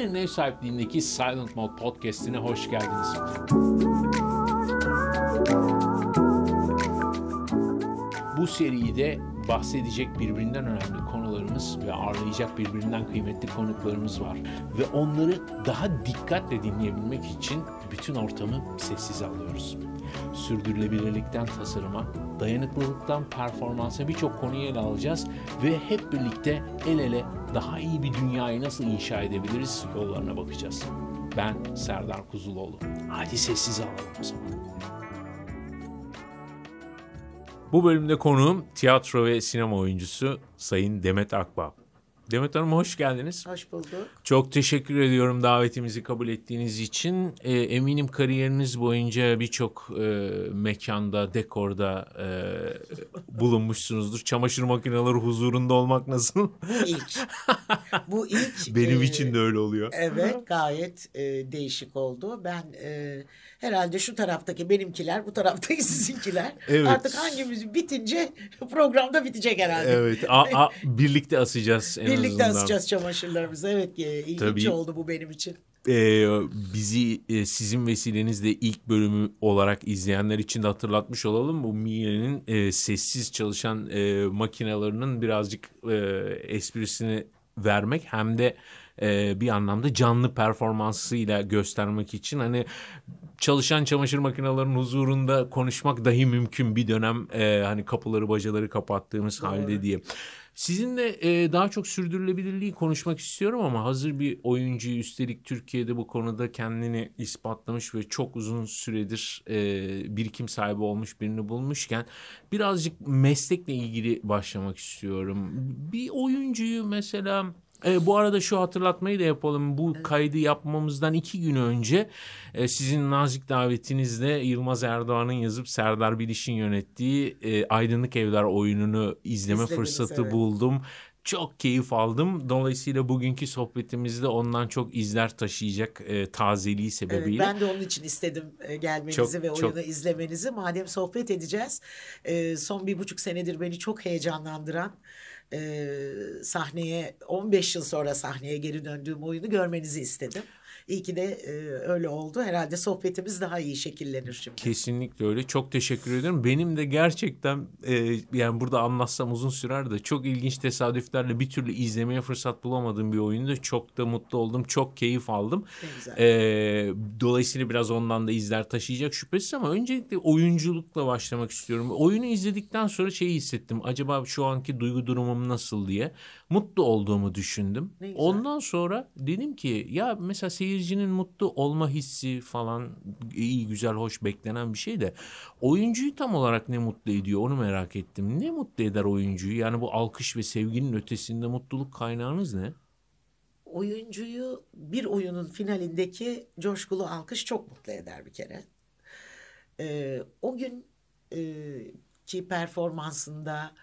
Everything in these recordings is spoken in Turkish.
Yine ev sahipliğindeki Silent Mode podcast'ine hoş geldiniz. Bu seriyi de bahsedecek birbirinden önemli konularımız ve ağırlayacak birbirinden kıymetli konuklarımız var. Ve onları daha dikkatle dinleyebilmek için bütün ortamı sessiz alıyoruz sürdürülebilirlikten tasarıma, dayanıklılıktan performansa birçok konuyu ele alacağız ve hep birlikte el ele daha iyi bir dünyayı nasıl inşa edebiliriz yollarına bakacağız. Ben Serdar Kuzuloğlu. Hadi sessiz alalım o zaman. Bu bölümde konuğum tiyatro ve sinema oyuncusu Sayın Demet Akbap. Demet Hanım hoş geldiniz. Hoş bulduk. Çok teşekkür ediyorum davetimizi kabul ettiğiniz için. E, eminim kariyeriniz boyunca birçok e, mekanda, dekorda e, bulunmuşsunuzdur. Çamaşır makineleri huzurunda olmak nasıl? İlk. Bu ilk. Benim e, için de öyle oluyor. Evet gayet e, değişik oldu. Ben e, herhalde şu taraftaki benimkiler, bu taraftaki sizinkiler. Evet. Artık hangimiz bitince programda bitecek herhalde. Evet a, a, birlikte asacağız en Birlikte asacağız çamaşırlarımızı. Evet e, ilginç Tabii, oldu bu benim için. E, bizi e, sizin vesilenizle ilk bölümü olarak izleyenler için de hatırlatmış olalım. Bu Mia'nın e, sessiz çalışan e, makinelerinin birazcık e, esprisini vermek hem de e, bir anlamda canlı performansıyla göstermek için hani çalışan çamaşır makinelerinin huzurunda konuşmak dahi mümkün bir dönem e, hani kapıları bacaları kapattığımız evet. halde diye. Sizinle e, daha çok sürdürülebilirliği konuşmak istiyorum ama hazır bir oyuncu üstelik Türkiye'de bu konuda kendini ispatlamış ve çok uzun süredir e, birikim sahibi olmuş birini bulmuşken birazcık meslekle ilgili başlamak istiyorum. Bir oyuncuyu mesela e, bu arada şu hatırlatmayı da yapalım. Bu evet. kaydı yapmamızdan iki gün önce e, sizin nazik davetinizle Yılmaz Erdoğan'ın yazıp Serdar Biliş'in yönettiği e, Aydınlık Evler oyununu izleme İzlediniz, fırsatı evet. buldum çok keyif aldım. Dolayısıyla bugünkü sohbetimizde ondan çok izler taşıyacak e, tazeliği sebebiyle. Evet, ben de onun için istedim e, gelmenizi çok, ve oyunu çok... izlemenizi. Madem sohbet edeceğiz, e, son bir buçuk senedir beni çok heyecanlandıran e, sahneye 15 yıl sonra sahneye geri döndüğüm oyunu görmenizi istedim. İyi ki de e, öyle oldu. Herhalde sohbetimiz daha iyi şekillenir şimdi. Kesinlikle öyle. Çok teşekkür ederim. Benim de gerçekten e, yani burada anlatsam uzun sürer de çok ilginç tesadüflerle bir türlü izlemeye fırsat bulamadığım bir oyundu. Çok da mutlu oldum. Çok keyif aldım. E, dolayısıyla biraz ondan da izler taşıyacak şüphesiz ama öncelikle oyunculukla başlamak istiyorum. Oyunu izledikten sonra şeyi hissettim. Acaba şu anki duygu durumum nasıl diye mutlu olduğumu düşündüm. Ondan sonra dedim ki ya mesela seyircinin mutlu olma hissi falan iyi güzel hoş beklenen bir şey de oyuncuyu tam olarak ne mutlu ediyor onu merak ettim. Ne mutlu eder oyuncuyu? Yani bu alkış ve sevginin ötesinde mutluluk kaynağınız ne? Oyuncuyu bir oyunun finalindeki coşkulu alkış çok mutlu eder bir kere. Ee, o gün e, ki performansında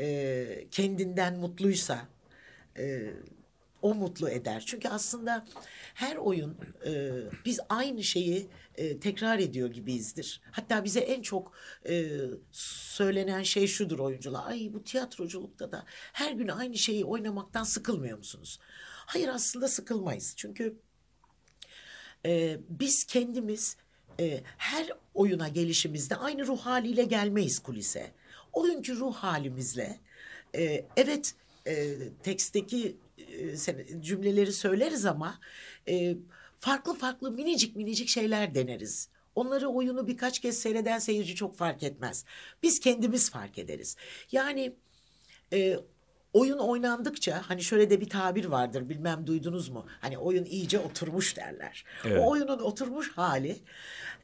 e, kendinden mutluysa e, o mutlu eder. Çünkü aslında her oyun e, biz aynı şeyi e, tekrar ediyor gibiyizdir. Hatta bize en çok e, söylenen şey şudur oyuncular. Ay bu tiyatroculukta da her gün aynı şeyi oynamaktan sıkılmıyor musunuz? Hayır aslında sıkılmayız. Çünkü e, biz kendimiz e, her oyuna gelişimizde aynı ruh haliyle gelmeyiz kulise o günkü ruh halimizle e, evet e, teksteki e, cümleleri söyleriz ama e, farklı farklı minicik minicik şeyler deneriz. Onları oyunu birkaç kez seyreden seyirci çok fark etmez. Biz kendimiz fark ederiz. Yani e, oyun oynandıkça hani şöyle de bir tabir vardır bilmem duydunuz mu? Hani oyun iyice oturmuş derler. Evet. O oyunun oturmuş hali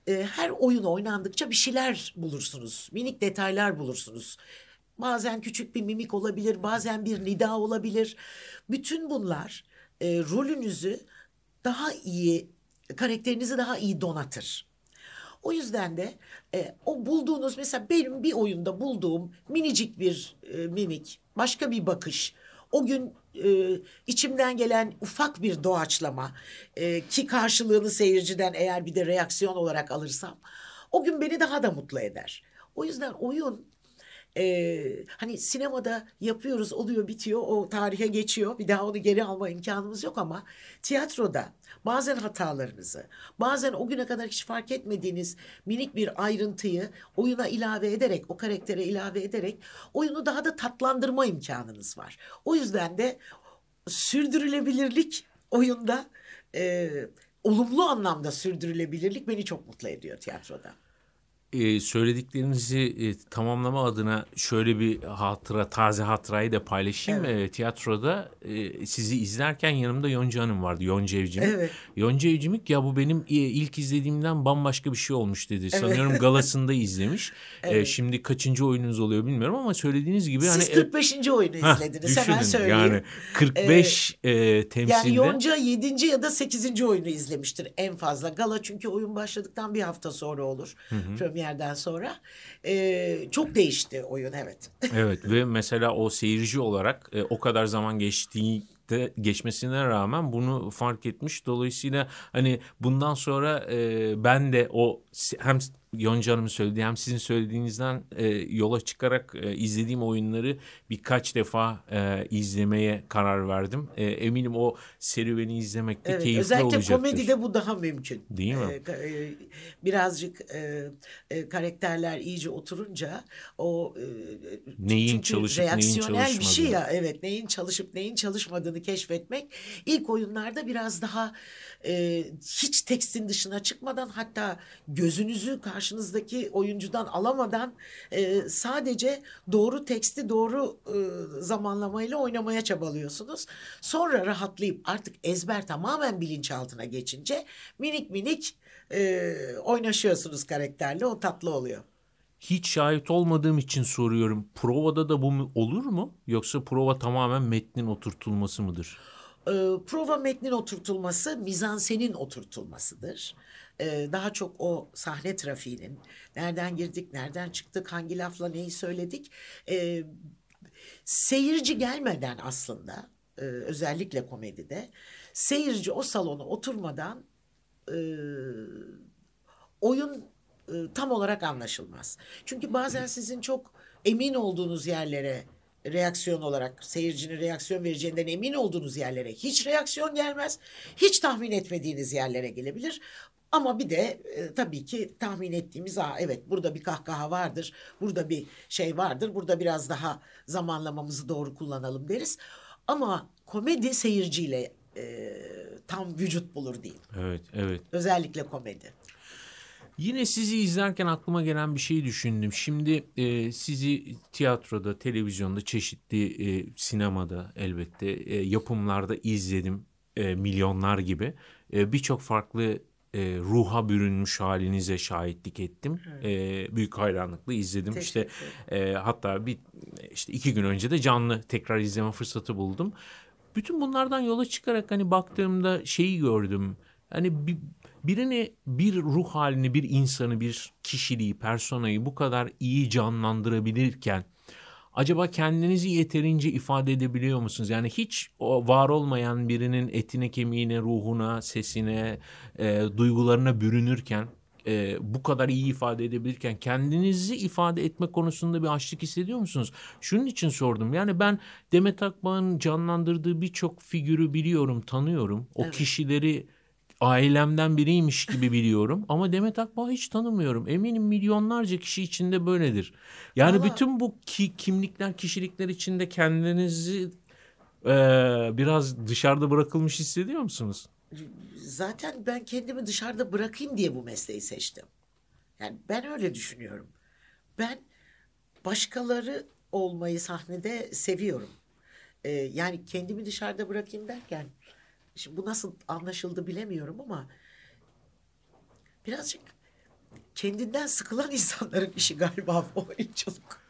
e, her oyun oynandıkça bir şeyler bulursunuz. Minik detaylar bulursunuz. Bazen küçük bir mimik olabilir, bazen bir nida olabilir. Bütün bunlar e, rolünüzü daha iyi, karakterinizi daha iyi donatır. O yüzden de e, o bulduğunuz mesela benim bir oyunda bulduğum minicik bir e, mimik, başka bir bakış. O gün e, içimden gelen ufak bir doğaçlama e, ki karşılığını seyirciden eğer bir de reaksiyon olarak alırsam o gün beni daha da mutlu eder. O yüzden oyun e, hani sinemada yapıyoruz oluyor bitiyor o tarihe geçiyor bir daha onu geri alma imkanımız yok ama tiyatroda bazen hatalarınızı bazen o güne kadar hiç fark etmediğiniz minik bir ayrıntıyı oyuna ilave ederek o karaktere ilave ederek oyunu daha da tatlandırma imkanınız var. O yüzden de sürdürülebilirlik oyunda e, olumlu anlamda sürdürülebilirlik beni çok mutlu ediyor tiyatroda e, söylediklerinizi e, tamamlama adına şöyle bir hatıra, taze hatırayı da paylaşayım. Evet. E, tiyatroda e, sizi izlerken yanımda Yonca Hanım vardı, Yonca Evcimik. Evet. Yonca Evcimik ya bu benim e, ilk izlediğimden bambaşka bir şey olmuş dedi. Evet. Sanıyorum galasında izlemiş. Ee, evet. E, şimdi kaçıncı oyununuz oluyor bilmiyorum ama söylediğiniz gibi. Siz hani, 45. E, oyunu izlediniz heh, hemen söyleyeyim. Yani 45 ee, e, temsilde. Yani Yonca 7. ya da 8. oyunu izlemiştir en fazla. Gala çünkü oyun başladıktan bir hafta sonra olur. Hı hı yerden sonra e, çok değişti oyun evet. evet ve mesela o seyirci olarak e, o kadar zaman geçtiği de geçmesine rağmen bunu fark etmiş. Dolayısıyla hani bundan sonra e, ben de o hem Yonca Hanım'ın söylediği hem sizin söylediğinizden e, yola çıkarak e, izlediğim oyunları birkaç defa e, izlemeye karar verdim. E, eminim o serüveni izlemek de evet, keyifli özellikle olacaktır. Özellikle komedide bu daha mümkün. Değil mi? E, e, birazcık e, e, karakterler iyice oturunca o e, e neyin çalışıp neyin çalışmadığını. bir şey ya evet neyin çalışıp neyin çalışmadığını keşfetmek ilk oyunlarda biraz daha e, hiç tekstin dışına çıkmadan hatta gözünüzü karşı karşınızdaki oyuncudan alamadan e, sadece doğru teksti doğru e, zamanlamayla oynamaya çabalıyorsunuz. Sonra rahatlayıp artık ezber tamamen bilinçaltına geçince minik minik e, oynaşıyorsunuz karakterle o tatlı oluyor. Hiç şahit olmadığım için soruyorum. Provada da bu olur mu? Yoksa prova tamamen metnin oturtulması mıdır? E, prova metnin oturtulması mizansenin oturtulmasıdır. E, daha çok o sahne trafiğinin nereden girdik, nereden çıktık, hangi lafla neyi söyledik. E, seyirci gelmeden aslında e, özellikle komedide seyirci o salona oturmadan e, oyun e, tam olarak anlaşılmaz. Çünkü bazen sizin çok emin olduğunuz yerlere reaksiyon olarak seyircinin reaksiyon vereceğinden emin olduğunuz yerlere hiç reaksiyon gelmez. Hiç tahmin etmediğiniz yerlere gelebilir. Ama bir de e, tabii ki tahmin ettiğimiz Aa, evet burada bir kahkaha vardır, burada bir şey vardır, burada biraz daha zamanlamamızı doğru kullanalım deriz. Ama komedi seyirciyle e, tam vücut bulur diyeyim. Evet, evet. Özellikle komedi. Yine sizi izlerken aklıma gelen bir şeyi düşündüm. Şimdi e, sizi tiyatroda, televizyonda, çeşitli e, sinemada elbette e, yapımlarda izledim e, milyonlar gibi. E, Birçok farklı e, ruha bürünmüş halinize şahitlik ettim. Evet. E, büyük hayranlıkla izledim. İşte e, hatta bir işte iki gün önce de canlı tekrar izleme fırsatı buldum. Bütün bunlardan yola çıkarak hani baktığımda şeyi gördüm. Hani bir, Birini, bir ruh halini, bir insanı, bir kişiliği, personayı bu kadar iyi canlandırabilirken acaba kendinizi yeterince ifade edebiliyor musunuz? Yani hiç o var olmayan birinin etine, kemiğine, ruhuna, sesine, e, duygularına bürünürken e, bu kadar iyi ifade edebilirken kendinizi ifade etme konusunda bir açlık hissediyor musunuz? Şunun için sordum. Yani ben Demet Akbağ'ın canlandırdığı birçok figürü biliyorum, tanıyorum. O evet. kişileri ailemden biriymiş gibi biliyorum ama Demet Akbağ hiç tanımıyorum. Eminim milyonlarca kişi içinde böyledir. Yani Vallahi... bütün bu ki, kimlikler, kişilikler içinde kendinizi e, biraz dışarıda bırakılmış hissediyor musunuz? Zaten ben kendimi dışarıda bırakayım diye bu mesleği seçtim. Yani ben öyle düşünüyorum. Ben başkaları olmayı sahnede seviyorum. Ee, yani kendimi dışarıda bırakayım derken Şimdi bu nasıl anlaşıldı bilemiyorum ama birazcık kendinden sıkılan insanların işi galiba bu oyunculuk.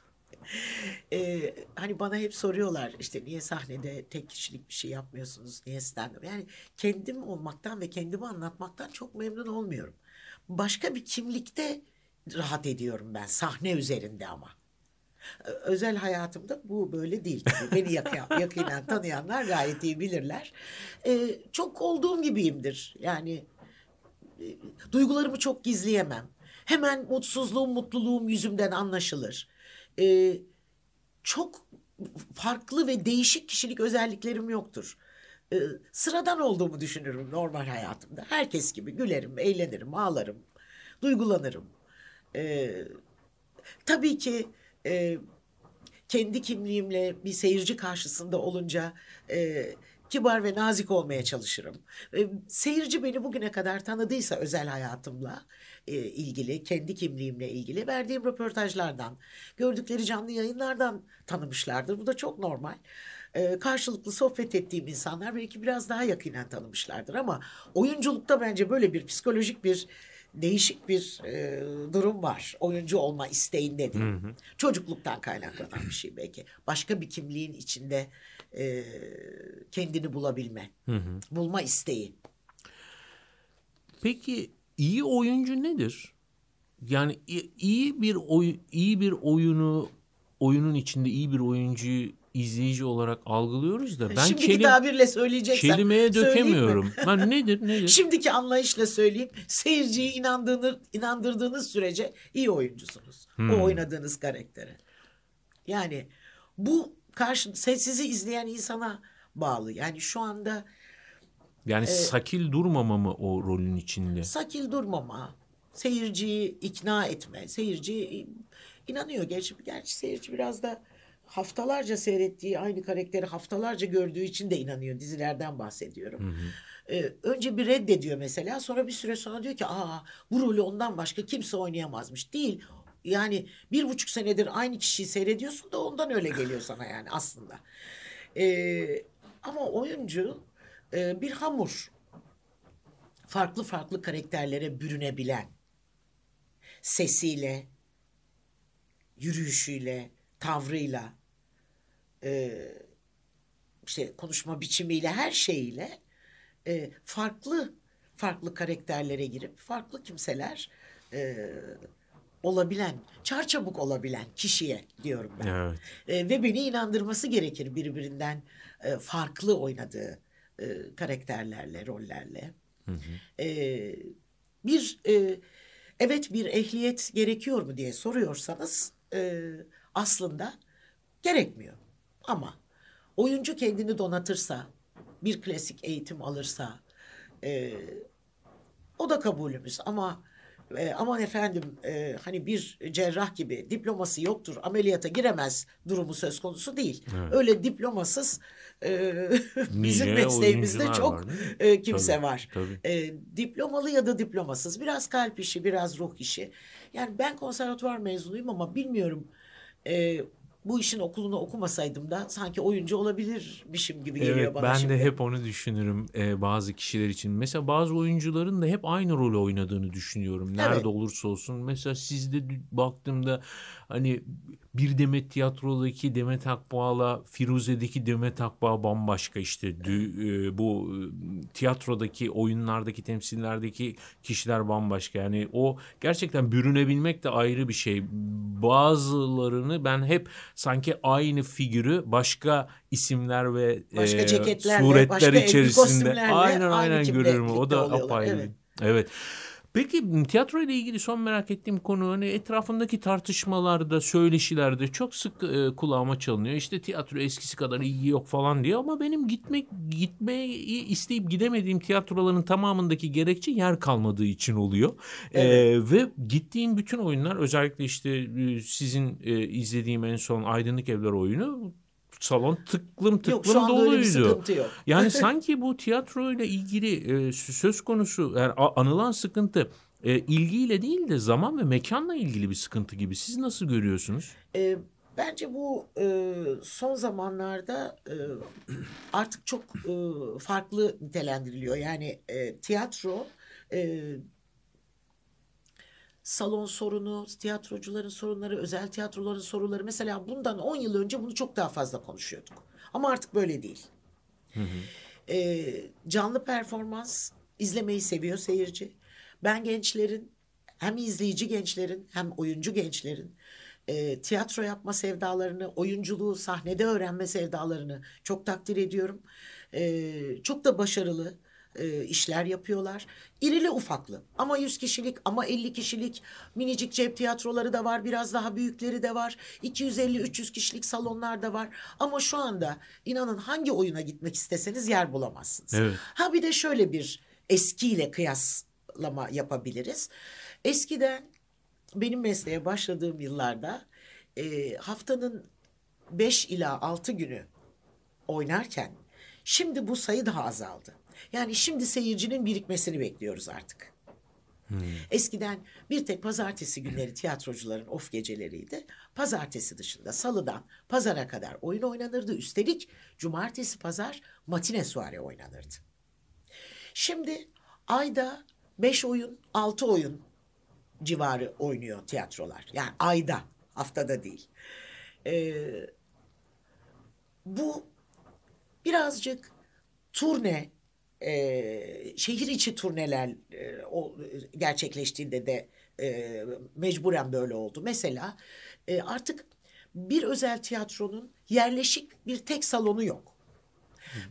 ee, hani bana hep soruyorlar işte niye sahnede tek kişilik bir şey yapmıyorsunuz, niye stand -up? Yani kendim olmaktan ve kendimi anlatmaktan çok memnun olmuyorum. Başka bir kimlikte rahat ediyorum ben sahne üzerinde ama. Özel hayatımda bu böyle değil. Tabii. Beni yakın, yakından tanıyanlar gayet iyi bilirler. Ee, çok olduğum gibiyimdir. Yani e, duygularımı çok gizleyemem. Hemen mutsuzluğum, mutluluğum yüzümden anlaşılır. Ee, çok farklı ve değişik kişilik özelliklerim yoktur. Ee, sıradan olduğumu düşünürüm normal hayatımda. Herkes gibi gülerim, eğlenirim, ağlarım, duygulanırım. Ee, tabii ki e, kendi kimliğimle bir seyirci karşısında olunca e, kibar ve nazik olmaya çalışırım. E, seyirci beni bugüne kadar tanıdıysa özel hayatımla e, ilgili, kendi kimliğimle ilgili verdiğim röportajlardan, gördükleri canlı yayınlardan tanımışlardır. Bu da çok normal. E, karşılıklı sohbet ettiğim insanlar belki biraz daha yakinen tanımışlardır ama oyunculukta bence böyle bir psikolojik bir değişik bir e, durum var. Oyuncu olma isteğinde değil. Hı hı. Çocukluktan kaynaklanan bir şey belki. Başka bir kimliğin içinde e, kendini bulabilme. Hı hı. Bulma isteği. Peki iyi oyuncu nedir? Yani iyi bir oy, iyi bir oyunu oyunun içinde iyi bir oyuncuyu izleyici olarak algılıyoruz da ben Şimdi kelim, tabirle söyleyeceksen kelimeye dökemiyorum. Ben nedir nedir? Şimdiki anlayışla söyleyeyim. Seyirciyi inandığını, inandırdığınız sürece iyi oyuncusunuz. Hmm. O oynadığınız karaktere. Yani bu karşı sizi izleyen insana bağlı. Yani şu anda yani e, sakil durmama mı o rolün içinde? Sakil durmama, seyirciyi ikna etme, seyirci e, inanıyor. Gerçi, gerçi seyirci biraz da haftalarca seyrettiği aynı karakteri haftalarca gördüğü için de inanıyor. Dizilerden bahsediyorum. Hı hı. Ee, önce bir reddediyor mesela sonra bir süre sonra diyor ki aa bu rolü ondan başka kimse oynayamazmış. Değil yani bir buçuk senedir aynı kişiyi seyrediyorsun da ondan öyle geliyor sana yani aslında. Ee, ama oyuncu e, bir hamur. Farklı farklı karakterlere bürünebilen. Sesiyle, yürüyüşüyle, tavrıyla, e, işte konuşma biçimiyle her şeyiyle e, farklı farklı karakterlere girip farklı kimseler e, olabilen, çarçabuk olabilen kişiye diyorum ben. Evet. E, ve beni inandırması gerekir birbirinden e, farklı oynadığı e, karakterlerle, rollerle. Hı hı. E, bir e, evet bir ehliyet gerekiyor mu diye soruyorsanız e, aslında gerekmiyor. Ama oyuncu kendini donatırsa, bir klasik eğitim alırsa e, o da kabulümüz ama e, aman efendim e, hani bir cerrah gibi diploması yoktur ameliyata giremez durumu söz konusu değil. Evet. Öyle diplomasız e, bizim Niye? mesleğimizde çok e, kimse tabii, var. Tabii. E, diplomalı ya da diplomasız biraz kalp işi biraz ruh işi. Yani ben konservatuvar mezunuyum ama bilmiyorum e, bu işin okulunu okumasaydım da sanki oyuncu olabilirmişim gibi geliyor evet, bana ben şimdi. Ben de hep onu düşünürüm e, bazı kişiler için. Mesela bazı oyuncuların da hep aynı rolü oynadığını düşünüyorum. Nerede evet. olursa olsun. Mesela sizde baktığımda Hani bir Demet Tiyatro'daki Demet Akbağ'la Firuze'deki Demet Akbağ bambaşka işte. Dü, e, bu e, tiyatrodaki, oyunlardaki, temsillerdeki kişiler bambaşka. Yani o gerçekten bürünebilmek de ayrı bir şey. Bazılarını ben hep sanki aynı figürü başka isimler ve e, başka e, suretler başka içerisinde aynen aynen görürüm O da apayrı. Evet. evet. Peki tiyatro ile ilgili son merak ettiğim konu hani etrafındaki tartışmalarda, söyleşilerde çok sık e, kulağıma çalınıyor. İşte tiyatro eskisi kadar iyi yok falan diyor ama benim gitmek gitmeyi isteyip gidemediğim tiyatroların tamamındaki gerekçe yer kalmadığı için oluyor. E, evet. E, ve gittiğim bütün oyunlar özellikle işte e, sizin e, izlediğim en son Aydınlık Evler oyunu salon tıklım tıklım yok, şu doluydu. yok. yani sanki bu tiyatro ile ilgili e, söz konusu yani anılan sıkıntı e, ilgiyle değil de zaman ve mekanla ilgili bir sıkıntı gibi. Siz nasıl görüyorsunuz? E, bence bu e, son zamanlarda e, artık çok e, farklı nitelendiriliyor. Yani e, tiyatro e, salon sorunu, tiyatrocuların sorunları, özel tiyatroların sorunları. mesela bundan 10 yıl önce bunu çok daha fazla konuşuyorduk. Ama artık böyle değil. Hı hı. E, ee, canlı performans izlemeyi seviyor seyirci. Ben gençlerin hem izleyici gençlerin hem oyuncu gençlerin e, tiyatro yapma sevdalarını, oyunculuğu, sahnede öğrenme sevdalarını çok takdir ediyorum. E, çok da başarılı e, işler yapıyorlar. İrili ufaklı ama 100 kişilik ama 50 kişilik minicik cep tiyatroları da var. Biraz daha büyükleri de var. 250-300 kişilik salonlar da var. Ama şu anda inanın hangi oyuna gitmek isteseniz yer bulamazsınız. Evet. Ha bir de şöyle bir eskiyle kıyaslama yapabiliriz. Eskiden benim mesleğe başladığım yıllarda e, haftanın 5 ila 6 günü oynarken şimdi bu sayı daha azaldı. Yani şimdi seyircinin birikmesini bekliyoruz artık. Eskiden bir tek pazartesi günleri tiyatrocuların of geceleriydi. Pazartesi dışında salıdan pazara kadar oyun oynanırdı. Üstelik cumartesi pazar matine suare oynanırdı. Şimdi ayda beş oyun, altı oyun civarı oynuyor tiyatrolar. Yani ayda, haftada değil. Ee, bu birazcık turne e, şehir içi turneler e, o, gerçekleştiğinde de e, mecburen böyle oldu. Mesela e, artık bir özel tiyatronun yerleşik bir tek salonu yok.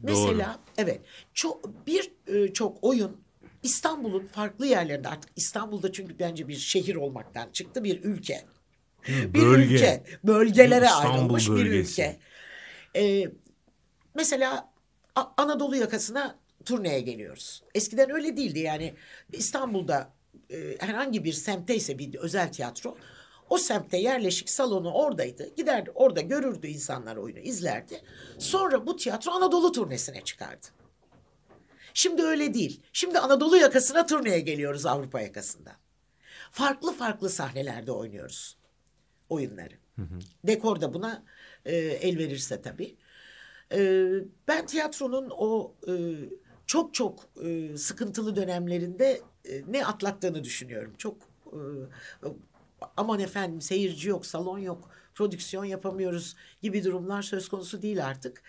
Doğru. Mesela evet çok bir e, çok oyun İstanbul'un farklı yerlerinde artık İstanbul'da çünkü bence bir şehir olmaktan çıktı bir ülke. Hı, bir bölge. ülke, bölgelere ayrılmış bir ülke. Ee, mesela Anadolu yakasına turneye geliyoruz. Eskiden öyle değildi yani İstanbul'da e, herhangi bir semtte bir özel tiyatro o semtte yerleşik salonu oradaydı. Giderdi orada görürdü insanlar oyunu izlerdi. Sonra bu tiyatro Anadolu turnesine çıkardı. Şimdi öyle değil. Şimdi Anadolu yakasına turneye geliyoruz Avrupa yakasında. Farklı farklı sahnelerde oynuyoruz oyunları. Hı hı. Dekor da buna e, el verirse tabii. E, ben tiyatronun o e, çok çok e, sıkıntılı dönemlerinde e, ne atlattığını düşünüyorum. Çok e, aman efendim seyirci yok, salon yok, prodüksiyon yapamıyoruz gibi durumlar söz konusu değil artık.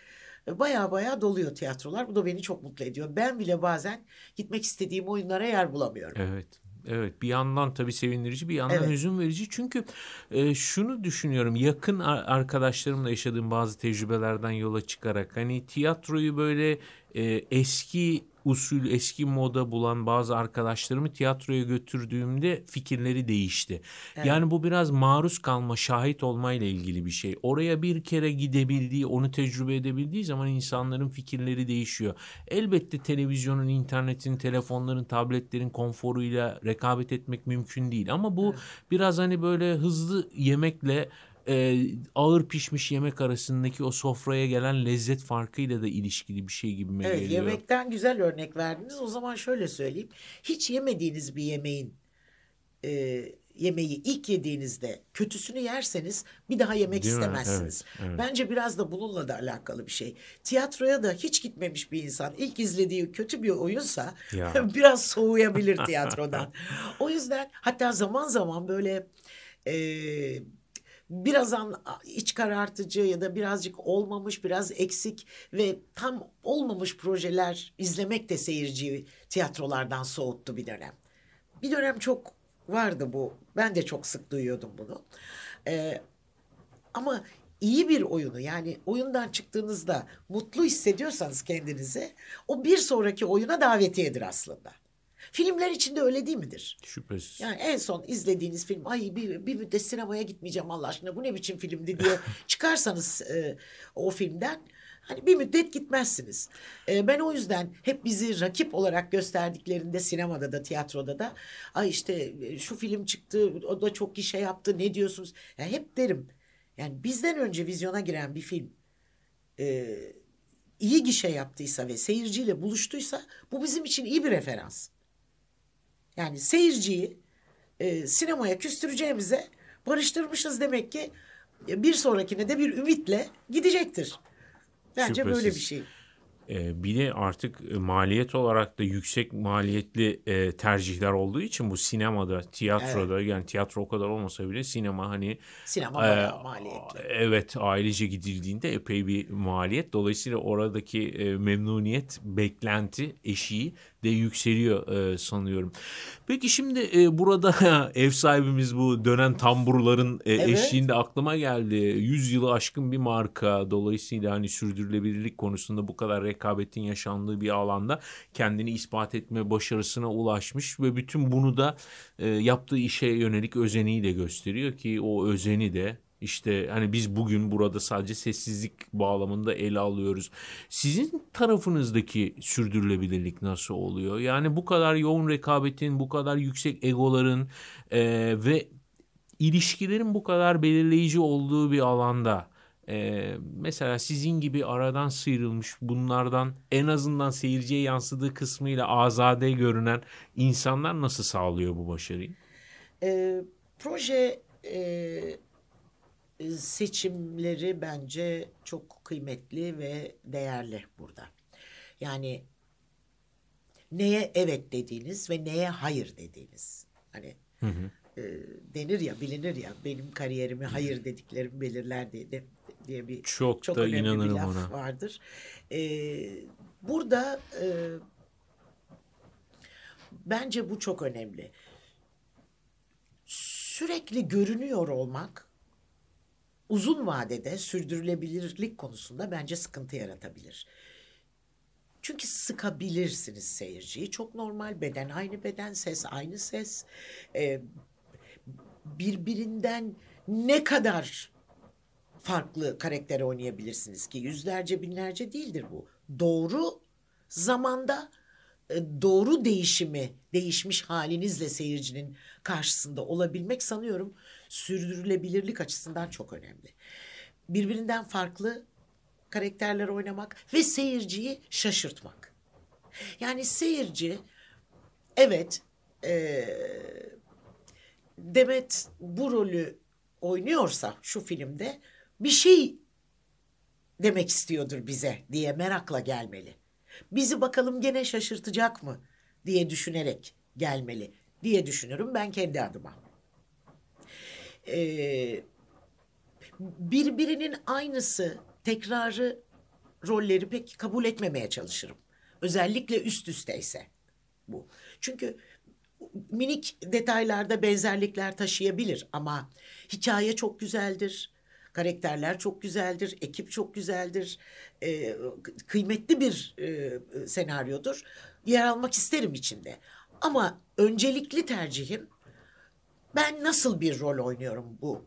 Baya e, baya doluyor tiyatrolar. Bu da beni çok mutlu ediyor. Ben bile bazen gitmek istediğim oyunlara yer bulamıyorum. Evet. Evet bir yandan tabii sevindirici bir yandan evet. hüzün verici. Çünkü e, şunu düşünüyorum yakın arkadaşlarımla yaşadığım bazı tecrübelerden yola çıkarak hani tiyatroyu böyle e, eski usul eski moda bulan bazı arkadaşlarımı tiyatroya götürdüğümde fikirleri değişti. Evet. Yani bu biraz maruz kalma, şahit olmayla ilgili bir şey. Oraya bir kere gidebildiği, onu tecrübe edebildiği zaman insanların fikirleri değişiyor. Elbette televizyonun, internetin, telefonların, tabletlerin konforuyla rekabet etmek mümkün değil ama bu evet. biraz hani böyle hızlı yemekle e, ağır pişmiş yemek arasındaki o sofraya gelen lezzet farkıyla da ilişkili bir şey gibi evet, geliyor. Yemekten güzel örnek verdiniz. O zaman şöyle söyleyeyim. Hiç yemediğiniz bir yemeğin e, yemeği ilk yediğinizde kötüsünü yerseniz bir daha yemek Değil istemezsiniz. Evet, evet. Bence biraz da bununla da alakalı bir şey. Tiyatroya da hiç gitmemiş bir insan ilk izlediği kötü bir oyunsa ya. biraz soğuyabilir tiyatrodan. o yüzden hatta zaman zaman böyle e, biraz an, iç karartıcı ya da birazcık olmamış, biraz eksik ve tam olmamış projeler izlemek de seyirciyi tiyatrolardan soğuttu bir dönem. Bir dönem çok vardı bu. Ben de çok sık duyuyordum bunu. Ee, ama iyi bir oyunu yani oyundan çıktığınızda mutlu hissediyorsanız kendinizi o bir sonraki oyuna davetiyedir aslında. Filmler içinde öyle değil midir? Şüphesiz. Yani en son izlediğiniz film ay bir, bir müddet sinemaya gitmeyeceğim Allah aşkına bu ne biçim filmdi diye çıkarsanız e, o filmden hani bir müddet gitmezsiniz. E, ben o yüzden hep bizi rakip olarak gösterdiklerinde sinemada da tiyatroda da ay işte e, şu film çıktı o da çok gişe yaptı ne diyorsunuz? Yani hep derim yani bizden önce vizyona giren bir film e, iyi gişe yaptıysa ve seyirciyle buluştuysa bu bizim için iyi bir referans. Yani seyirciyi e, sinemaya küstüreceğimize barıştırmışız demek ki e, bir sonrakine de bir ümitle gidecektir. Bence Şüphesiz. böyle bir şey. Ee, bir de artık e, maliyet olarak da yüksek maliyetli e, tercihler olduğu için bu sinemada, tiyatroda evet. yani tiyatro o kadar olmasa bile sinema hani sinema e, maliyetli. Evet, ailece gidildiğinde epey bir maliyet. Dolayısıyla oradaki e, memnuniyet, beklenti eşiği de yükseliyor e, sanıyorum. Peki şimdi e, burada ev sahibimiz bu dönen tamburların e, evet. eşliğinde aklıma geldi. 100 yılı aşkın bir marka dolayısıyla hani sürdürülebilirlik konusunda bu kadar rekabetin yaşandığı bir alanda kendini ispat etme başarısına ulaşmış ve bütün bunu da e, yaptığı işe yönelik özeniyi de gösteriyor ki o özeni de işte hani biz bugün burada sadece sessizlik bağlamında ele alıyoruz. Sizin tarafınızdaki sürdürülebilirlik nasıl oluyor? Yani bu kadar yoğun rekabetin, bu kadar yüksek egoların e, ve ilişkilerin bu kadar belirleyici olduğu bir alanda ee, mesela sizin gibi aradan sıyrılmış bunlardan en azından seyirciye yansıdığı kısmıyla azade görünen insanlar nasıl sağlıyor bu başarıyı? E, proje e, ee, seçimleri bence çok kıymetli ve değerli burada. Yani neye evet dediğiniz ve neye hayır dediğiniz. Hani hı hı. E, denir ya bilinir ya benim kariyerimi hayır dediklerim belirler diye, diye bir çok, çok da önemli inanırım bir laf ona. vardır. Ee, burada e, bence bu çok önemli. Sürekli görünüyor olmak uzun vadede sürdürülebilirlik konusunda bence sıkıntı yaratabilir. Çünkü sıkabilirsiniz seyirciyi. Çok normal beden aynı beden, ses aynı ses. Ee, birbirinden ne kadar farklı karakter oynayabilirsiniz ki? Yüzlerce binlerce değildir bu. Doğru zamanda e, doğru değişimi, değişmiş halinizle seyircinin karşısında olabilmek sanıyorum sürdürülebilirlik açısından çok önemli. Birbirinden farklı karakterler oynamak ve seyirciyi şaşırtmak. Yani seyirci evet e, Demet bu rolü oynuyorsa şu filmde bir şey demek istiyordur bize diye merakla gelmeli. Bizi bakalım gene şaşırtacak mı diye düşünerek gelmeli diye düşünürüm ben kendi adıma. Ee, birbirinin aynısı tekrarı rolleri pek kabul etmemeye çalışırım. Özellikle üst üste ise bu. Çünkü minik detaylarda benzerlikler taşıyabilir ama hikaye çok güzeldir. Karakterler çok güzeldir, ekip çok güzeldir, e, kıymetli bir e, senaryodur. Yer almak isterim içinde. Ama öncelikli tercihim ben nasıl bir rol oynuyorum bu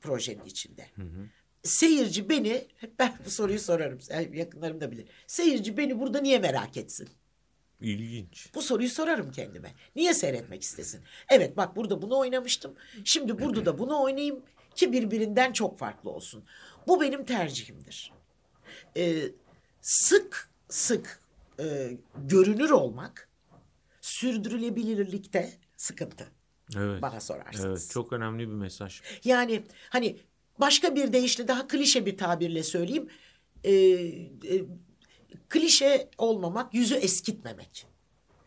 projenin içinde. Hı hı. Seyirci beni, ben bu soruyu sorarım yakınlarım da bilir. Seyirci beni burada niye merak etsin? İlginç. Bu soruyu sorarım kendime. Niye seyretmek istesin? Evet bak burada bunu oynamıştım. Şimdi burada da bunu oynayayım ki birbirinden çok farklı olsun. Bu benim tercihimdir. Ee, sık sık e, görünür olmak sürdürülebilirlikte sıkıntı. Evet. Bana sorarsınız. Evet, çok önemli bir mesaj. Yani hani başka bir deyişle daha klişe bir tabirle söyleyeyim. E, e, klişe olmamak, yüzü eskitmemek.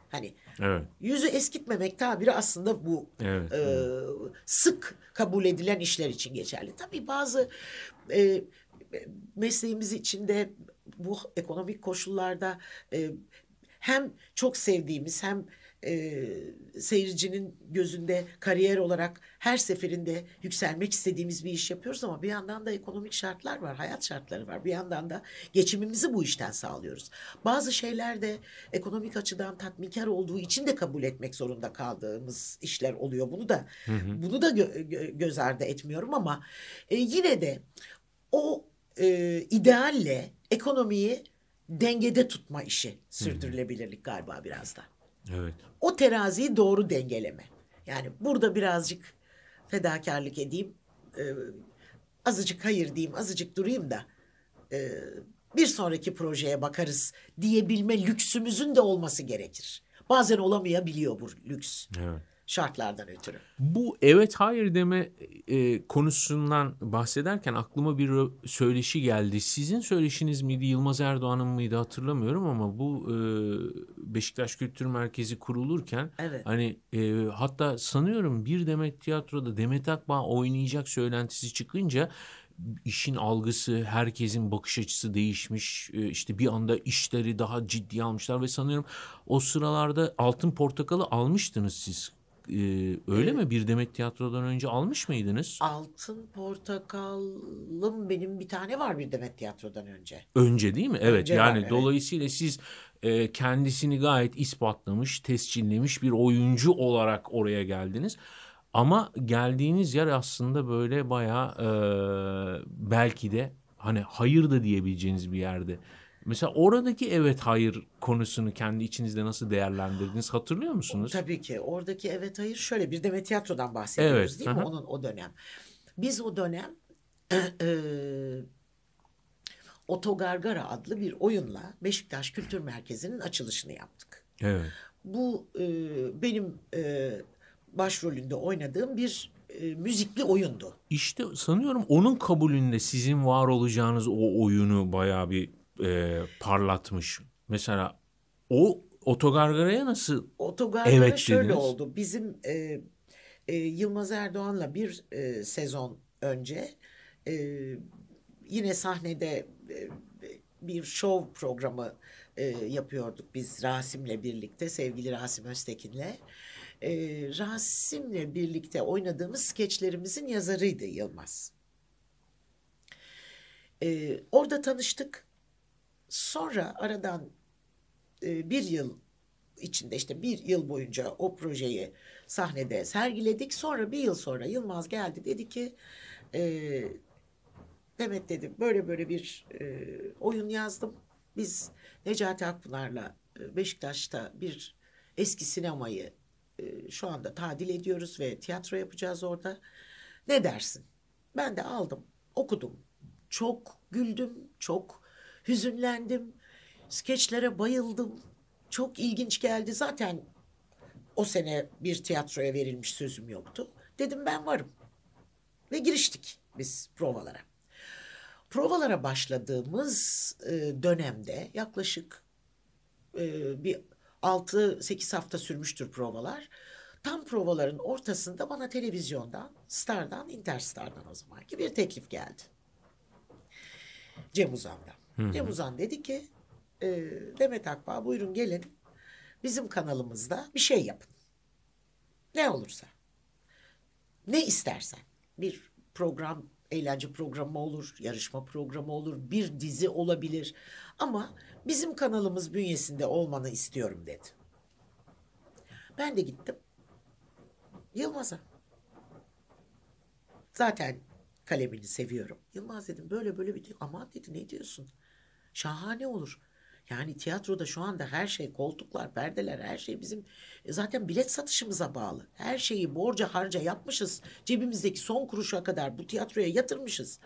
Hani evet. yüzü eskitmemek tabiri aslında bu evet, e, evet. sık kabul edilen işler için geçerli. Tabii bazı e, mesleğimiz içinde bu ekonomik koşullarda e, hem çok sevdiğimiz hem e, seyircinin gözünde kariyer olarak her seferinde yükselmek istediğimiz bir iş yapıyoruz ama bir yandan da ekonomik şartlar var, hayat şartları var. Bir yandan da geçimimizi bu işten sağlıyoruz. Bazı şeyler de ekonomik açıdan tatminkar olduğu için de kabul etmek zorunda kaldığımız işler oluyor. Bunu da hı hı. bunu da gö- gö- göz ardı etmiyorum ama e, yine de o e, idealle ekonomiyi dengede tutma işi sürdürülebilirlik galiba biraz da. Evet. O teraziyi doğru dengeleme. Yani burada birazcık fedakarlık edeyim, e, azıcık hayır diyeyim, azıcık durayım da e, bir sonraki projeye bakarız diyebilme lüksümüzün de olması gerekir. Bazen olamayabiliyor bu lüks. Evet şartlardan ötürü. Bu evet hayır deme e, konusundan bahsederken aklıma bir söyleşi geldi. Sizin söyleşiniz miydi Yılmaz Erdoğan'ın mıydı hatırlamıyorum ama bu e, Beşiktaş Kültür Merkezi kurulurken evet. hani e, hatta sanıyorum bir Demet Tiyatro'da Demet Akbağ oynayacak söylentisi çıkınca işin algısı, herkesin bakış açısı değişmiş. E, işte bir anda işleri daha ciddi almışlar ve sanıyorum o sıralarda Altın Portakal'ı almıştınız siz e, öyle evet. mi? Bir Demet Tiyatro'dan önce almış mıydınız? Altın Portakal'ım benim bir tane var Bir Demet Tiyatro'dan önce. Önce değil mi? Evet önce yani var, evet. dolayısıyla siz e, kendisini gayet ispatlamış, tescillemiş bir oyuncu olarak oraya geldiniz. Ama geldiğiniz yer aslında böyle bayağı e, belki de hani hayır da diyebileceğiniz bir yerde Mesela oradaki evet hayır konusunu kendi içinizde nasıl değerlendirdiniz hatırlıyor musunuz? Tabii ki. Oradaki evet hayır şöyle bir de tiyatrodan bahsediyoruz evet. değil mi onun o dönem. Biz o dönem e, e, Otogargara adlı bir oyunla Beşiktaş Kültür Merkezi'nin açılışını yaptık. Evet. Bu e, benim e, başrolünde oynadığım bir e, müzikli oyundu. İşte sanıyorum onun kabulünde sizin var olacağınız o oyunu bayağı bir e, parlatmış. Mesela o otogargaraya nasıl Otogargara evet şöyle dediniz? oldu. Bizim e, e, Yılmaz Erdoğan'la bir e, sezon önce e, yine sahnede e, bir show programı e, yapıyorduk biz Rasim'le birlikte sevgili Rasim Öztekin'le. E, Rasim'le birlikte oynadığımız skeçlerimizin yazarıydı Yılmaz. E, orada tanıştık Sonra aradan e, bir yıl içinde işte bir yıl boyunca o projeyi sahnede sergiledik. Sonra bir yıl sonra Yılmaz geldi dedi ki e, Demet dedim böyle böyle bir e, oyun yazdım. Biz Necati Akpınar'la e, Beşiktaş'ta bir eski sinemayı e, şu anda tadil ediyoruz ve tiyatro yapacağız orada. Ne dersin? Ben de aldım, okudum. Çok güldüm, çok hüzünlendim. Skeçlere bayıldım. Çok ilginç geldi. Zaten o sene bir tiyatroya verilmiş sözüm yoktu. Dedim ben varım. Ve giriştik biz provalara. Provalara başladığımız e, dönemde yaklaşık e, bir 6-8 hafta sürmüştür provalar. Tam provaların ortasında bana televizyondan, Star'dan, Interstar'dan o zamanki bir teklif geldi. Cem Uzan'dan. Hı-hı. Cemuzan dedi ki e, Demet Akbağ buyurun gelin bizim kanalımızda bir şey yapın. Ne olursa. Ne istersen. Bir program, eğlence programı olur, yarışma programı olur, bir dizi olabilir. Ama bizim kanalımız bünyesinde olmanı istiyorum dedi. Ben de gittim. Yılmaz'a. Zaten kalemini seviyorum. Yılmaz dedim böyle böyle bir diyor. Aman dedi ne diyorsun? şahane olur. Yani tiyatroda şu anda her şey koltuklar, perdeler her şey bizim e, zaten bilet satışımıza bağlı. Her şeyi borca harca yapmışız. Cebimizdeki son kuruşa kadar bu tiyatroya yatırmışız.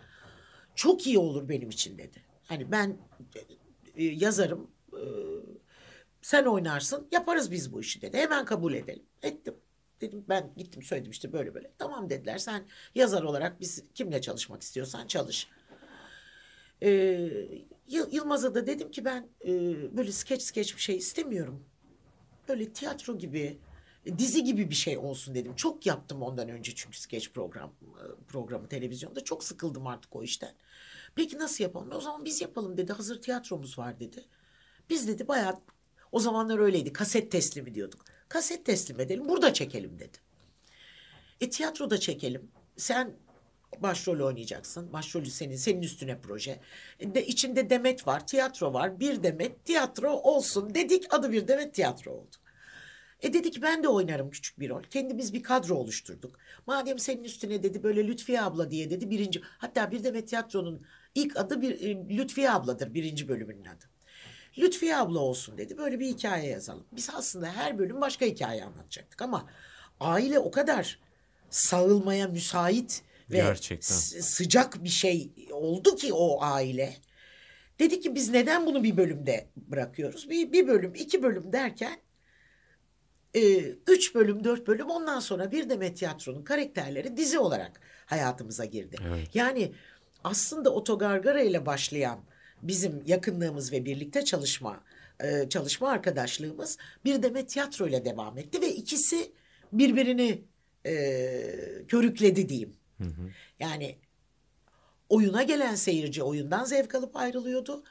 Çok iyi olur benim için dedi. Hani ben e, e, yazarım. sen oynarsın. Yaparız biz bu işi dedi. Hemen kabul edelim. Ettim. Dedim ben gittim söyledim işte böyle böyle. Tamam dediler. Sen yazar olarak biz kimle çalışmak istiyorsan çalış. Ee, Yılmaz'a da dedim ki ben e, böyle skeç skeç bir şey istemiyorum. Böyle tiyatro gibi, e, dizi gibi bir şey olsun dedim. Çok yaptım ondan önce çünkü skeç program e, programı televizyonda. Çok sıkıldım artık o işten. Peki nasıl yapalım? O zaman biz yapalım dedi. Hazır tiyatromuz var dedi. Biz dedi bayağı o zamanlar öyleydi. Kaset teslimi diyorduk. Kaset teslim edelim. Burada çekelim dedi. E tiyatroda çekelim. Sen başrol oynayacaksın. Başrolü senin, senin üstüne proje. De, içinde Demet var, tiyatro var. Bir Demet, tiyatro olsun dedik. Adı bir Demet tiyatro oldu. E dedik ben de oynarım küçük bir rol. Kendimiz bir kadro oluşturduk. Madem senin üstüne dedi böyle Lütfiye abla diye dedi birinci. Hatta bir Demet Tiyatro'nun ilk adı bir, e, Lütfiye abladır birinci bölümünün adı. Lütfiye abla olsun dedi. Böyle bir hikaye yazalım. Biz aslında her bölüm başka hikaye anlatacaktık ama aile o kadar sağılmaya müsait Gerçekten. sıcak bir şey oldu ki o aile. Dedi ki biz neden bunu bir bölümde bırakıyoruz? Bir, bir bölüm, iki bölüm derken e, üç bölüm, dört bölüm ondan sonra bir de tiyatronun karakterleri dizi olarak hayatımıza girdi. Evet. Yani aslında Otogargara ile başlayan bizim yakınlığımız ve birlikte çalışma e, çalışma arkadaşlığımız bir demet tiyatro ile devam etti ve ikisi birbirini e, körükledi diyeyim. Hı hı. Yani oyuna gelen seyirci oyundan zevk alıp ayrılıyordu.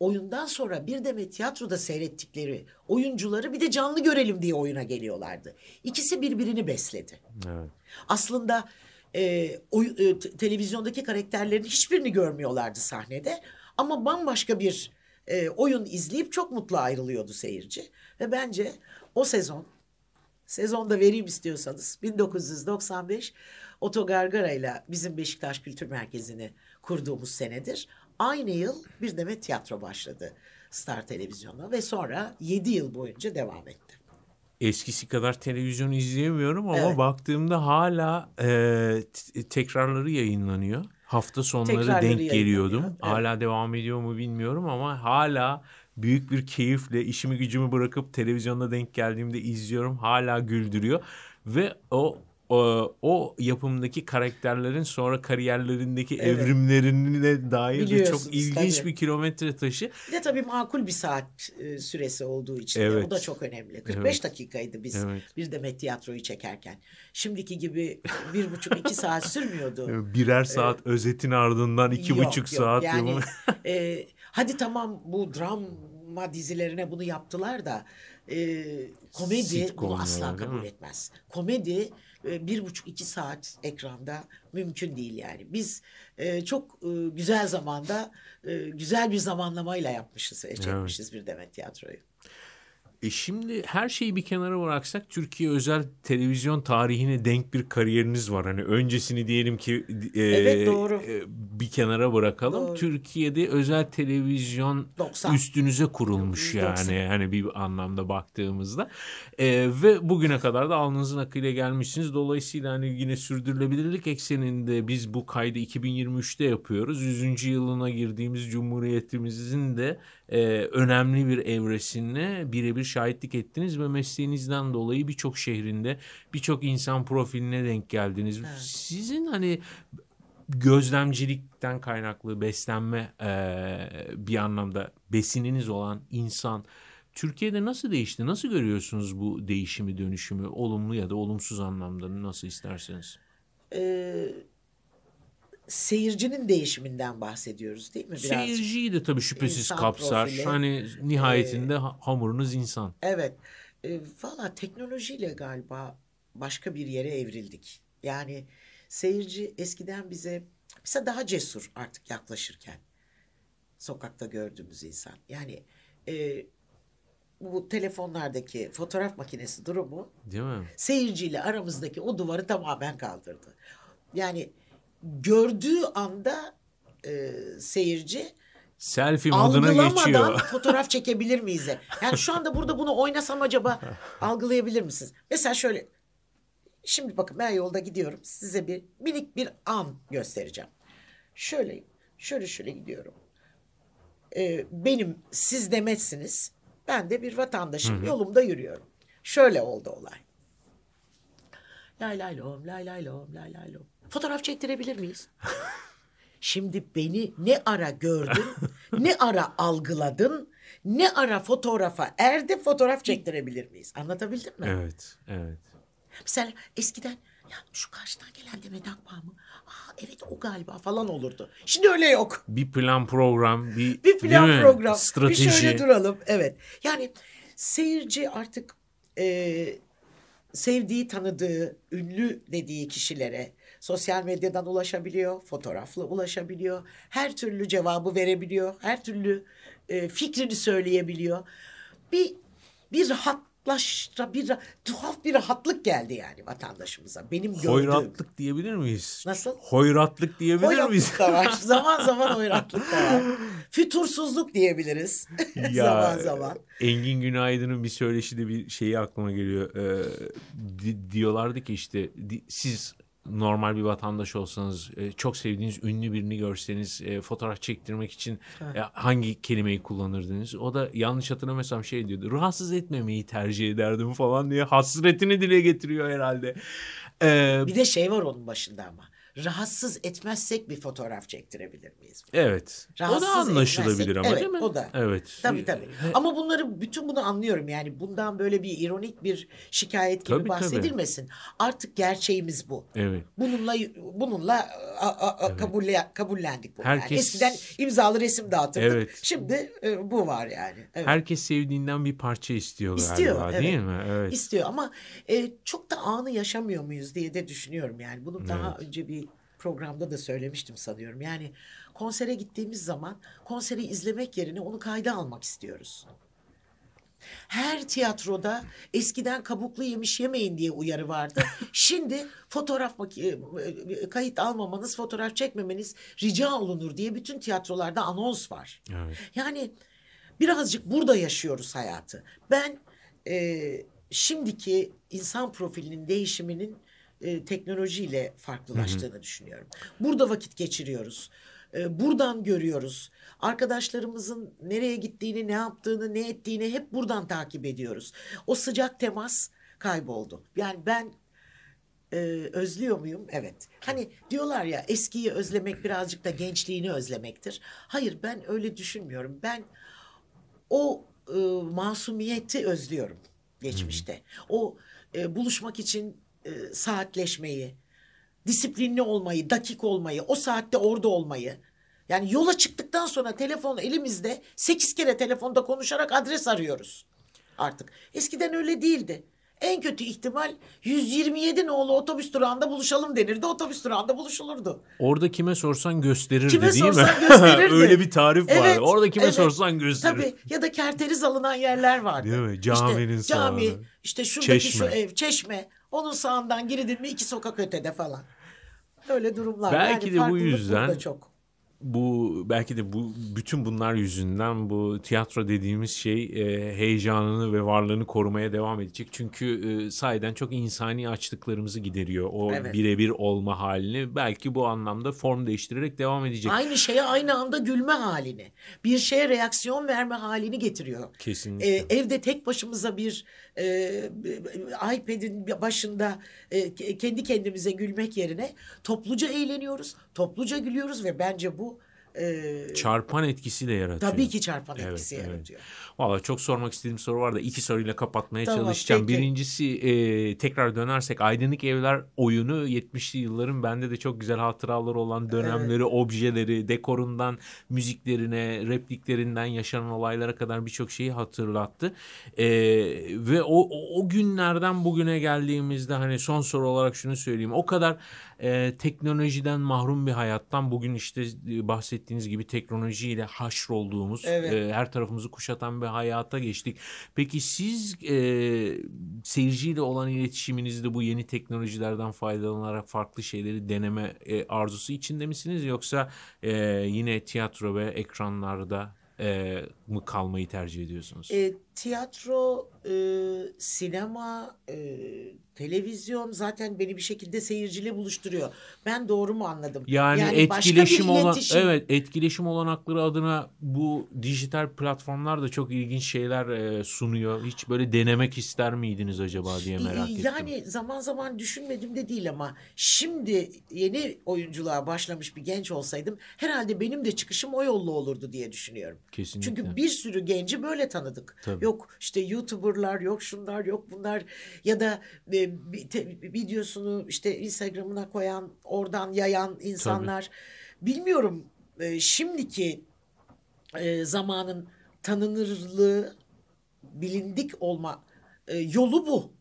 Oyundan sonra bir deme tiyatroda seyrettikleri oyuncuları bir de canlı görelim diye oyuna geliyorlardı. İkisi birbirini besledi. Evet. Aslında e, oy, e, televizyondaki karakterlerin hiçbirini görmüyorlardı sahnede. Ama bambaşka bir e, oyun izleyip çok mutlu ayrılıyordu seyirci. Ve bence o sezon, sezonda vereyim istiyorsanız 1995 Oto Gargara ile bizim Beşiktaş Kültür Merkezi'ni kurduğumuz senedir. Aynı yıl bir demet tiyatro başladı Star Televizyonu ve sonra 7 yıl boyunca devam etti. Eskisi kadar televizyon izleyemiyorum ama evet. baktığımda hala e, tekrarları yayınlanıyor. Hafta sonları Tekrarları denk geliyordum. Evet. Hala devam ediyor mu bilmiyorum ama hala büyük bir keyifle işimi gücümü bırakıp televizyonda denk geldiğimde izliyorum. Hala güldürüyor ve o o, o yapımdaki karakterlerin sonra kariyerlerindeki evet. evrimlerine dair de çok ilginç tabii. bir kilometre taşı. Bir de tabii makul bir saat e, süresi olduğu için evet. de, o da çok önemli. 45 evet. dakikaydı biz evet. bir demet tiyatroyu çekerken. Şimdiki gibi bir buçuk iki saat sürmüyordu. Birer e, saat ee, özetin ardından iki yok, buçuk yok. saat. Yani, e, hadi tamam bu drama dizilerine bunu yaptılar da e, komedi Sitcom bunu asla yani, kabul etmez. Komedi e, bir buçuk iki saat ekranda mümkün değil yani. Biz e, çok e, güzel zamanda e, güzel bir zamanlamayla yapmışız ve çekmişiz evet. bir Demet Tiyatro'yu. E şimdi her şeyi bir kenara bıraksak Türkiye özel televizyon tarihine denk bir kariyeriniz var. Hani öncesini diyelim ki e, evet, doğru. E, bir kenara bırakalım. Doğru. Türkiye'de özel televizyon 90. üstünüze kurulmuş 90. yani hani bir anlamda baktığımızda. E, ve bugüne kadar da alnınızın akıyla gelmişsiniz. Dolayısıyla hani yine sürdürülebilirlik ekseninde biz bu kaydı 2023'te yapıyoruz. 100. yılına girdiğimiz Cumhuriyetimizin de e, önemli bir evresine birebir şahitlik ettiniz ve mesleğinizden dolayı birçok şehrinde birçok insan profiline denk geldiniz. Evet. Sizin hani gözlemcilikten kaynaklı beslenme e, bir anlamda besininiz olan insan Türkiye'de nasıl değişti? Nasıl görüyorsunuz bu değişimi, dönüşümü? Olumlu ya da olumsuz anlamda nasıl isterseniz. Ee, seyircinin değişiminden bahsediyoruz değil mi biraz? Seyirciyi de tabii şüphesiz insan kapsar. Profili. Hani nihayetinde ee, hamurunuz insan. Evet. E, Valla teknolojiyle galiba başka bir yere evrildik. Yani seyirci eskiden bize mesela daha cesur artık yaklaşırken sokakta gördüğümüz insan. Yani e, bu telefonlardaki fotoğraf makinesi durumu Değil mi? seyirciyle aramızdaki o duvarı tamamen kaldırdı. Yani gördüğü anda e, seyirci selfie moduna geçiyor. fotoğraf çekebilir miyiz? Yani şu anda burada bunu oynasam acaba algılayabilir misiniz? Mesela şöyle şimdi bakın ben yolda gidiyorum. Size bir minik bir an göstereceğim. Şöyle şöyle şöyle gidiyorum. Ee, benim siz demetsiniz. Ben de bir vatandaşım. Hı hı. Yolumda yürüyorum. Şöyle oldu olay. Lay lay lom, lay lay lom, lay lay lom. Fotoğraf çektirebilir miyiz? Şimdi beni ne ara gördün, ne ara algıladın, ne ara fotoğrafa erdi fotoğraf çektirebilir miyiz? Anlatabildim mi? Evet, evet. Mesela eskiden ya şu karşıdan gelen de Akbağ mı? Aa evet o galiba falan olurdu. Şimdi öyle yok. Bir plan program, bir, bir plan program, strateji. Bir şöyle duralım. Evet. Yani seyirci artık e, sevdiği, tanıdığı, ünlü dediği kişilere sosyal medyadan ulaşabiliyor, fotoğrafla ulaşabiliyor, her türlü cevabı verebiliyor, her türlü e, fikrini söyleyebiliyor. Bir bir rahatlaşma, bir tuhaf bir rahatlık geldi yani vatandaşımıza. Benim gördüğüm. Hoyratlık diyebilir miyiz? Nasıl? Hoyratlık diyebilir hoyratlık miyiz? Hoyratlık da var. zaman zaman hoyratlık da var. Fütursuzluk diyebiliriz. Ya, zaman zaman. Engin Günaydın'ın bir söyleşide bir şeyi aklıma geliyor. Ee, di, diyorlardı ki işte di, siz normal bir vatandaş olsanız e, çok sevdiğiniz ünlü birini görseniz e, fotoğraf çektirmek için e, hangi kelimeyi kullanırdınız? O da yanlış hatırlamıyorsam şey diyordu. Rahatsız etmemeyi tercih ederdim falan diye hasretini dile getiriyor herhalde. Ee, bir de şey var onun başında ama rahatsız etmezsek bir fotoğraf çektirebilir miyiz? Evet. Rahatsız o da anlaşılabilir ama evet, değil mi? O da. Evet. Tabii tabii. Ee, ama bunları bütün bunu anlıyorum yani bundan böyle bir ironik bir şikayet gibi tabii, bahsedilmesin. Tabii. Artık gerçeğimiz bu. Evet. Bununla bununla a, a, a, kabullendik bu. Herkes... Yani eskiden imzalı resim dağıtırdık. Evet. Şimdi e, bu var yani. Evet. Herkes sevdiğinden bir parça istiyor, istiyor galiba evet. değil mi? Evet. İstiyor ama e, çok da anı yaşamıyor muyuz diye de düşünüyorum yani. Bunu evet. daha önce bir programda da söylemiştim sanıyorum. Yani konsere gittiğimiz zaman konseri izlemek yerine onu kayda almak istiyoruz. Her tiyatroda eskiden kabuklu yemiş yemeyin diye uyarı vardı. Şimdi fotoğraf e, e, kayıt almamanız, fotoğraf çekmemeniz rica olunur diye bütün tiyatrolarda anons var. Evet. Yani birazcık burada yaşıyoruz hayatı. Ben e, şimdiki insan profilinin değişiminin e, teknolojiyle farklılaştığını Hı-hı. düşünüyorum. Burada vakit geçiriyoruz. E, buradan görüyoruz. Arkadaşlarımızın nereye gittiğini, ne yaptığını, ne ettiğini hep buradan takip ediyoruz. O sıcak temas kayboldu. Yani ben e, özlüyor muyum? Evet. Hani diyorlar ya eskiyi özlemek birazcık da gençliğini özlemektir. Hayır ben öyle düşünmüyorum. Ben o e, masumiyeti özlüyorum geçmişte. O e, buluşmak için e, saatleşmeyi, disiplinli olmayı, dakik olmayı, o saatte orada olmayı. Yani yola çıktıktan sonra telefon elimizde sekiz kere telefonda konuşarak adres arıyoruz artık. Eskiden öyle değildi. En kötü ihtimal 127 nolu otobüs durağında buluşalım denirdi. Otobüs durağında buluşulurdu. Orada kime sorsan gösterirdi kime değil sorsan gösterirdi. Öyle bir tarif evet, vardı. Orada kime evet. sorsan gösterir. Tabii ya da kerteriz alınan yerler vardı. Değil mi? Caminin işte, sağlığı. Cami, işte şuradaki çeşme. şu ev, çeşme. Onun sağından girdin mi iki sokak ötede falan. Öyle durumlar. Belki yani de bu yüzden çok bu belki de bu bütün bunlar yüzünden bu tiyatro dediğimiz şey e, heyecanını ve varlığını korumaya devam edecek. Çünkü e, sahiden çok insani açlıklarımızı gideriyor. O evet. birebir olma halini belki bu anlamda form değiştirerek devam edecek. Aynı şeye aynı anda gülme halini, bir şeye reaksiyon verme halini getiriyor. Kesinlikle. E, evde tek başımıza bir e, iPad'in başında e, kendi kendimize gülmek yerine topluca eğleniyoruz, topluca gülüyoruz ve bence bu e, çarpan etkisi de yaratıyor. Tabii ki çarpan evet, etkisi evet. yaratıyor. Valla çok sormak istediğim soru var da iki soruyla kapatmaya tamam, çalışacağım. Peki. Birincisi e, tekrar dönersek Aydınlık Evler oyunu 70'li yılların bende de çok güzel hatıraları olan dönemleri, evet. objeleri, dekorundan, müziklerine, repliklerinden, yaşanan olaylara kadar birçok şeyi hatırlattı. E, ve o, o günlerden bugüne geldiğimizde hani son soru olarak şunu söyleyeyim. O kadar e, teknolojiden mahrum bir hayattan bugün işte bahsettiğiniz gibi teknolojiyle haşrolduğumuz, evet. e, her tarafımızı kuşatan bir hayata geçtik. Peki siz e, seyirciyle olan iletişiminizde bu yeni teknolojilerden faydalanarak farklı şeyleri deneme e, arzusu içinde misiniz? Yoksa e, yine tiyatro ve ekranlarda e, mı kalmayı tercih ediyorsunuz? Evet tiyatro, e, sinema, e, televizyon zaten beni bir şekilde seyirciyle buluşturuyor. Ben doğru mu anladım? Yani, yani etkileşim olan evet etkileşim olanakları adına bu dijital platformlar da çok ilginç şeyler e, sunuyor. Hiç böyle denemek ister miydiniz acaba diye merak yani, ettim. Yani zaman zaman düşünmedim de değil ama şimdi yeni oyunculuğa başlamış bir genç olsaydım herhalde benim de çıkışım o yolla olurdu diye düşünüyorum. Kesinlikle. Çünkü bir sürü genci böyle tanıdık. Tabii yok işte YouTuber'lar yok şunlar yok bunlar ya da e, videosunu işte Instagram'ına koyan oradan yayan insanlar Tabii. bilmiyorum e, şimdiki e, zamanın tanınırlığı bilindik olma e, yolu bu.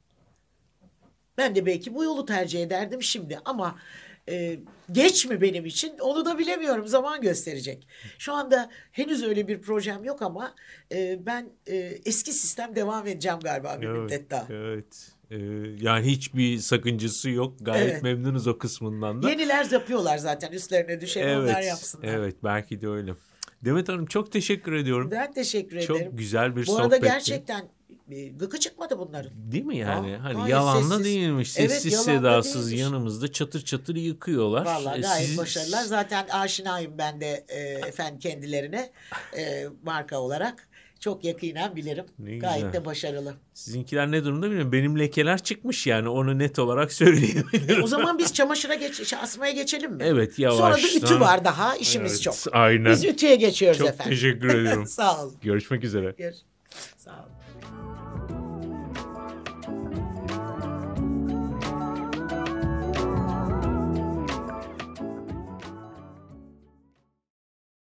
Ben de belki bu yolu tercih ederdim şimdi ama e, geç mi benim için onu da bilemiyorum zaman gösterecek. Şu anda henüz öyle bir projem yok ama e, ben e, eski sistem devam edeceğim galiba bir evet, müddet daha. Evet. Ee, yani hiçbir sakıncası yok. Gayet evet. memnunuz o kısmından da. Yeniler yapıyorlar zaten üstlerine düşen evet, onlar yapsınlar. Evet belki de öyle. Demet Hanım çok teşekkür ediyorum. Ben teşekkür ederim. Çok güzel bir sohbetti. Bu arada sohbetti. gerçekten bir gıkı çıkmadı bunların. Değil mi yani? Ha, ah, hani yalanla değilmiş. Sessiz evet, sedasız değilmiş. yanımızda çatır çatır yıkıyorlar. Valla e, gayet Siz... başarılılar. Zaten aşinayım ben de e, efendim kendilerine e, marka olarak. Çok yakinen bilirim. Ne Gayet de başarılı. Sizinkiler ne durumda bilmiyorum. Benim lekeler çıkmış yani onu net olarak söyleyebilirim. E, o zaman biz çamaşıra geç, şey, asmaya geçelim mi? Evet yavaştan. Sonra da ütü var daha işimiz evet, çok. Aynen. Biz ütüye geçiyoruz çok efendim. Çok teşekkür ediyorum. Sağ olun. Görüşmek üzere. Görüşmek